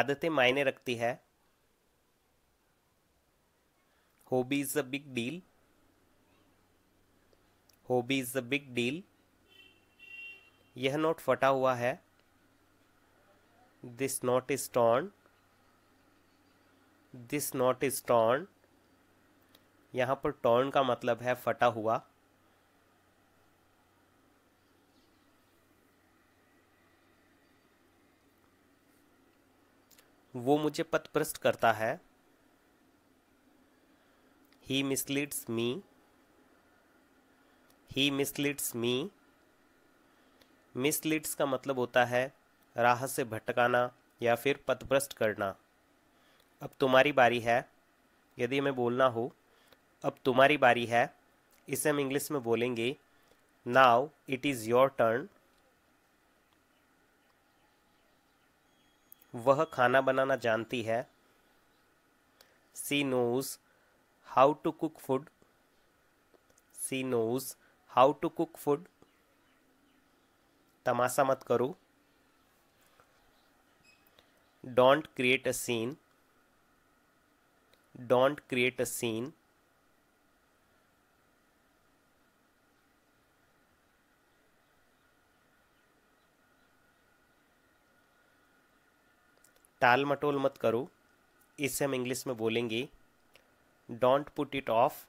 आदतें मायने रखती है hobby is a big deal hobby is a big deal यह नोट फटा हुआ है this note is torn this note is torn यहां पर टॉर्न का मतलब है फटा हुआ वो मुझे पथप्रष्ट करता है ही मिसलीड्स मी ही मिसलीड्स मी मिसलीड्स का मतलब होता है राह से भटकाना या फिर पथभ्रष्ट करना अब तुम्हारी बारी है यदि मैं बोलना हो अब तुम्हारी बारी है इसे हम इंग्लिश में बोलेंगे now it is your turn वह खाना बनाना जानती है she knows how to cook food she knows how to cook food तमाशा मत करो don't create a scene don't create a scene टाल मटोल मत करो इसे हम इंग्लिश में बोलेंगे don't put it off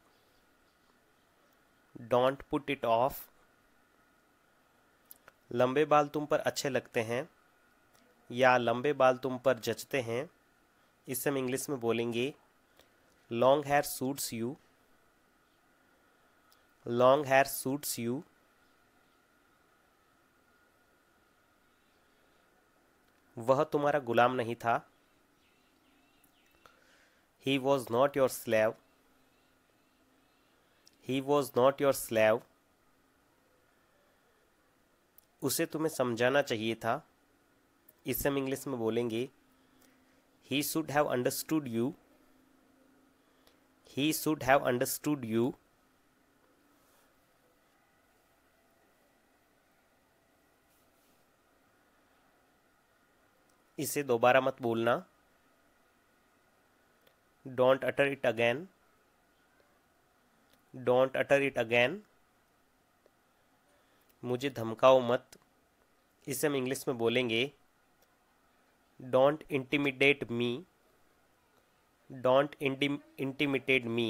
don't put it off लंबे बाल तुम पर अच्छे लगते हैं या लंबे बाल तुम पर जचते हैं इसे हम इंग्लिश में बोलेंगे long hair suits you long hair suits you वह तुम्हारा गुलाम नहीं था he was not your slave he was not your slave उसे तुम्हें समझाना चाहिए था इससे हम इंग्लिश में बोलेंगे he should have understood you he should have understood you इसे दोबारा मत बोलना don't utter it again don't utter it again मुझे धमकाओ मत इसे हम इंग्लिश में बोलेंगे don't intimidate me don't intimidate me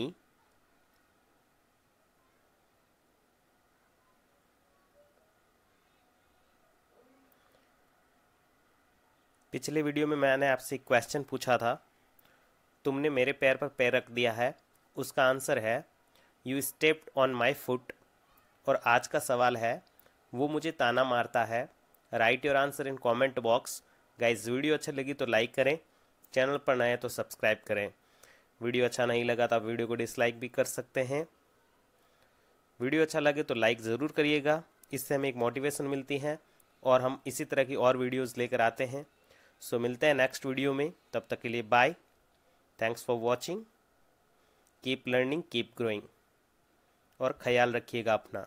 पिछले वीडियो में मैंने आपसे क्वेश्चन पूछा था तुमने मेरे पैर पर पैर रख दिया है उसका आंसर है you stepped on my foot और आज का सवाल है वो मुझे ताना मारता है write your answer in comment box guys video अच्छी लगी तो लाइक करें चैनल पर नए तो सब्सक्राइब करें वीडियो अच्छा नहीं लगा तो आप वीडियो को डिसलाइक भी कर सकते हैं वीडियो अच्छा लगे तो लाइक ज़रूर करिएगा इससे हमें एक मोटिवेशन मिलती है और हम इसी तरह की और वीडियोज़ लेकर आते हैं सो मिलते हैं नेक्स्ट वीडियो में तब तक के लिए bye thanks for watching keep learning keep growing और ख्याल रखिएगा अपना